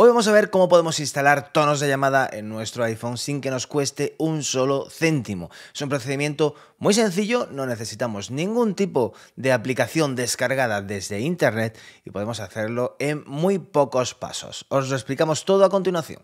Hoy vamos a ver cómo podemos instalar tonos de llamada en nuestro iPhone sin que nos cueste un solo céntimo. Es un procedimiento muy sencillo, no necesitamos ningún tipo de aplicación descargada desde Internet y podemos hacerlo en muy pocos pasos. Os lo explicamos todo a continuación.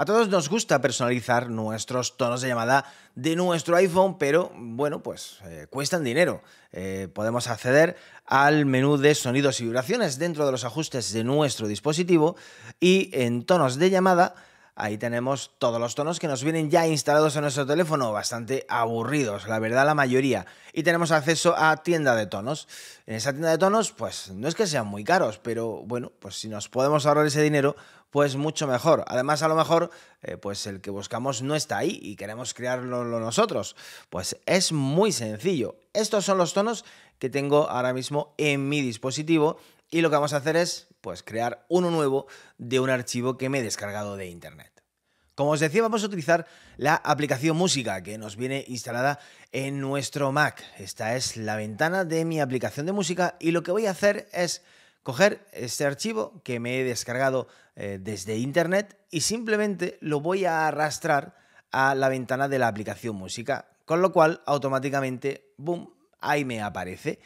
A todos nos gusta personalizar nuestros tonos de llamada de nuestro iPhone, pero bueno, pues eh, cuestan dinero. Eh, podemos acceder al menú de sonidos y vibraciones dentro de los ajustes de nuestro dispositivo y en tonos de llamada Ahí tenemos todos los tonos que nos vienen ya instalados en nuestro teléfono, bastante aburridos, la verdad la mayoría. Y tenemos acceso a tienda de tonos. En esa tienda de tonos, pues no es que sean muy caros, pero bueno, pues si nos podemos ahorrar ese dinero, pues mucho mejor. Además, a lo mejor, eh, pues el que buscamos no está ahí y queremos crearlo nosotros. Pues es muy sencillo. Estos son los tonos que tengo ahora mismo en mi dispositivo y lo que vamos a hacer es pues crear uno nuevo de un archivo que me he descargado de internet. Como os decía, vamos a utilizar la aplicación música que nos viene instalada en nuestro Mac. Esta es la ventana de mi aplicación de música y lo que voy a hacer es coger este archivo que me he descargado eh, desde internet y simplemente lo voy a arrastrar a la ventana de la aplicación música, con lo cual automáticamente, boom, ahí me aparece.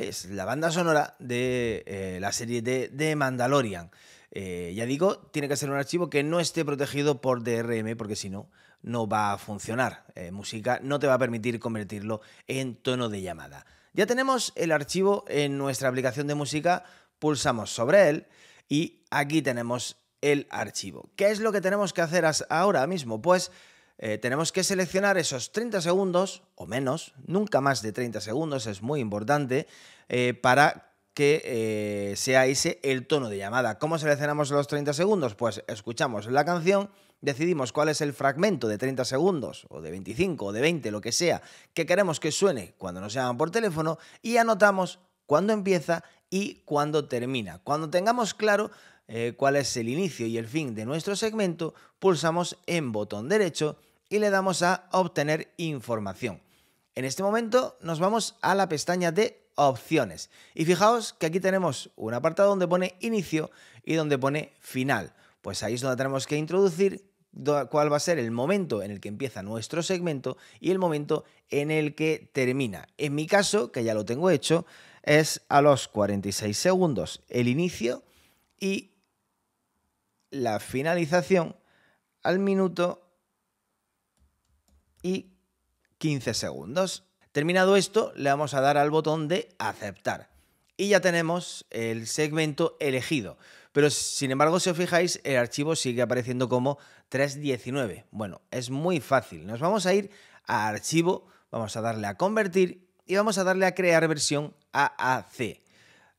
Es la banda sonora de eh, la serie de, Mandalorian. Eh, ya digo, tiene que ser un archivo que no esté protegido por DRM, porque si no, no va a funcionar. Eh, música no te va a permitir convertirlo en tono de llamada. Ya tenemos el archivo en nuestra aplicación de música, pulsamos sobre él y aquí tenemos el archivo. ¿Qué es lo que tenemos que hacer ahora mismo? Pues eh, tenemos que seleccionar esos 30 segundos o menos, nunca más de 30 segundos, es muy importante, eh, para que eh, sea ese el tono de llamada. ¿Cómo seleccionamos los 30 segundos? Pues escuchamos la canción, decidimos cuál es el fragmento de 30 segundos o de 25 o de 20, lo que sea, que queremos que suene cuando nos llaman por teléfono y anotamos cuándo empieza y cuándo termina. Cuando tengamos claro eh, cuál es el inicio y el fin de nuestro segmento, pulsamos en botón derecho y le damos a obtener información. En este momento nos vamos a la pestaña de opciones y fijaos que aquí tenemos un apartado donde pone inicio y donde pone final. Pues ahí es donde tenemos que introducir cuál va a ser el momento en el que empieza nuestro segmento y el momento en el que termina. En mi caso, que ya lo tengo hecho, es a los 46 segundos el inicio y la finalización al minuto y 15 segundos. Terminado esto, le vamos a dar al botón de aceptar. Y ya tenemos el segmento elegido. Pero sin embargo, si os fijáis, el archivo sigue apareciendo como 319. Bueno, es muy fácil. Nos vamos a ir a archivo, vamos a darle a convertir y vamos a darle a crear versión AAC.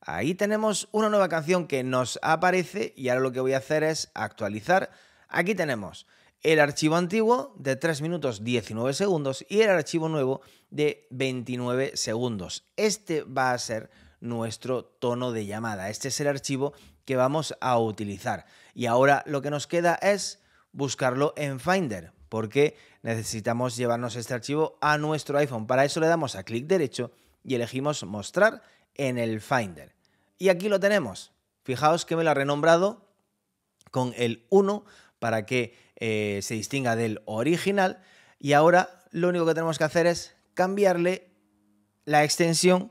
Ahí tenemos una nueva canción que nos aparece y ahora lo que voy a hacer es actualizar. Aquí tenemos el archivo antiguo de 3 minutos 19 segundos y el archivo nuevo de 29 segundos. Este va a ser nuestro tono de llamada. Este es el archivo que vamos a utilizar. Y ahora lo que nos queda es buscarlo en Finder, porque necesitamos llevarnos este archivo a nuestro iPhone. Para eso le damos a clic derecho y elegimos mostrar en el Finder. Y aquí lo tenemos. Fijaos que me lo ha renombrado con el 1 para que eh, se distinga del original. Y ahora lo único que tenemos que hacer es cambiarle la extensión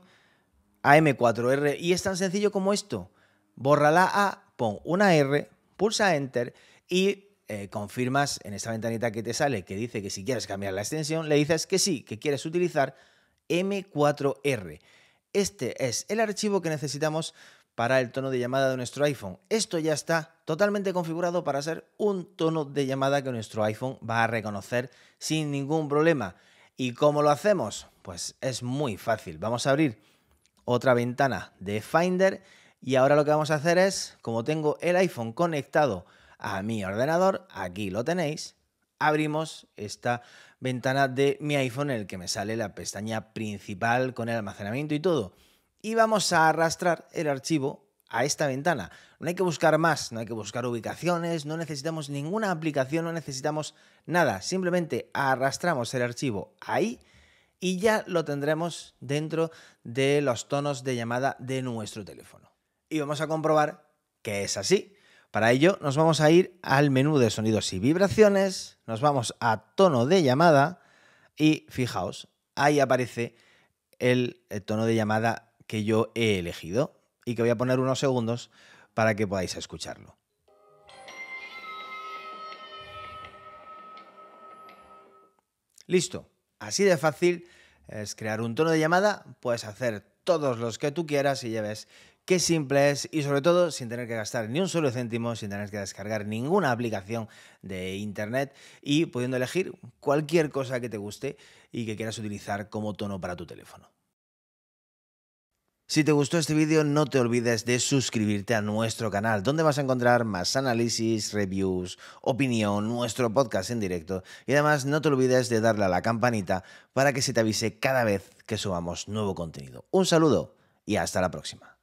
a M4R. Y es tan sencillo como esto. Borra la A, pon una R, pulsa Enter y eh, confirmas en esta ventanita que te sale que dice que si quieres cambiar la extensión, le dices que sí, que quieres utilizar M4R. Este es el archivo que necesitamos para el tono de llamada de nuestro iPhone. Esto ya está totalmente configurado para ser un tono de llamada que nuestro iPhone va a reconocer sin ningún problema. ¿Y cómo lo hacemos? Pues es muy fácil. Vamos a abrir otra ventana de Finder y ahora lo que vamos a hacer es, como tengo el iPhone conectado a mi ordenador, aquí lo tenéis, abrimos esta ventana de mi iPhone en el que me sale la pestaña principal con el almacenamiento y todo. Y vamos a arrastrar el archivo a esta ventana. No hay que buscar más, no hay que buscar ubicaciones, no necesitamos ninguna aplicación, no necesitamos nada. Simplemente arrastramos el archivo ahí y ya lo tendremos dentro de los tonos de llamada de nuestro teléfono. Y vamos a comprobar que es así. Para ello nos vamos a ir al menú de sonidos y vibraciones, nos vamos a tono de llamada y fijaos, ahí aparece el, tono de llamada que yo he elegido y que voy a poner unos segundos para que podáis escucharlo. Listo, así de fácil es crear un tono de llamada, puedes hacer todos los que tú quieras y ya ves Qué simple es y sobre todo sin tener que gastar ni un solo céntimo, sin tener que descargar ninguna aplicación de internet y pudiendo elegir cualquier cosa que te guste y que quieras utilizar como tono para tu teléfono. Si te gustó este vídeo, no te olvides de suscribirte a nuestro canal, donde vas a encontrar más análisis, reviews, opinión, nuestro podcast en directo. Y además, no te olvides de darle a la campanita para que se te avise cada vez que subamos nuevo contenido. Un saludo y hasta la próxima.